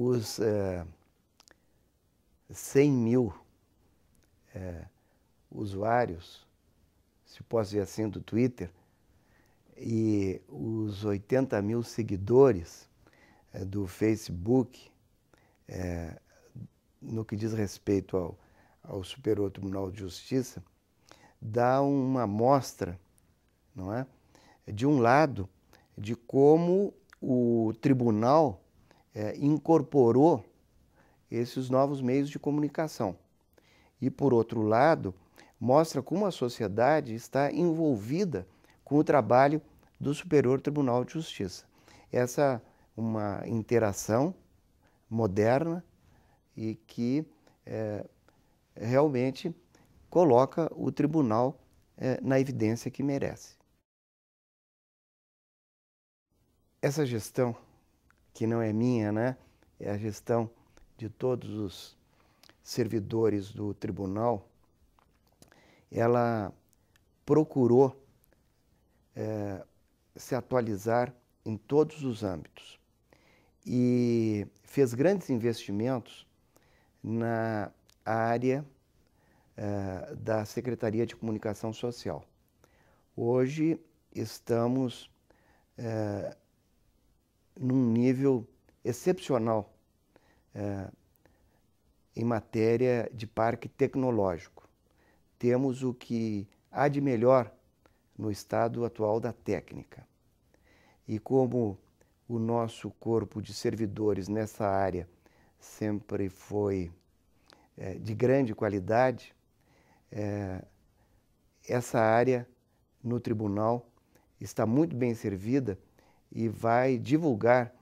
os é, eh, 100 mil é, usuários, se posso dizer assim, do Twitter, e os 80 mil seguidores é, do Facebook, no que diz respeito ao, ao Superior Tribunal de Justiça, dá uma mostra, não é? De um lado, de como o tribunal é, incorporou esses novos meios de comunicação. E, por outro lado, mostra como a sociedade está envolvida com o trabalho do Superior Tribunal de Justiça. Essa é uma interação moderna e que é, realmente coloca o tribunal é, na evidência que merece. Essa gestão que não é minha, né? É a gestão de todos os servidores do tribunal. Ela procurou é, se atualizar em todos os âmbitos e fez grandes investimentos na área eh, da Secretaria de Comunicação Social. Hoje estamos eh, num nível excepcional é, em matéria de parque tecnológico. Temos o que há de melhor no estado atual da técnica. E como o nosso corpo de servidores nessa área sempre foi é, de grande qualidade, é, essa área no tribunal está muito bem servida e vai divulgar,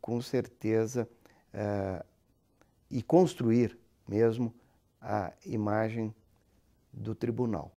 com certeza, uh, e construir mesmo a imagem do tribunal.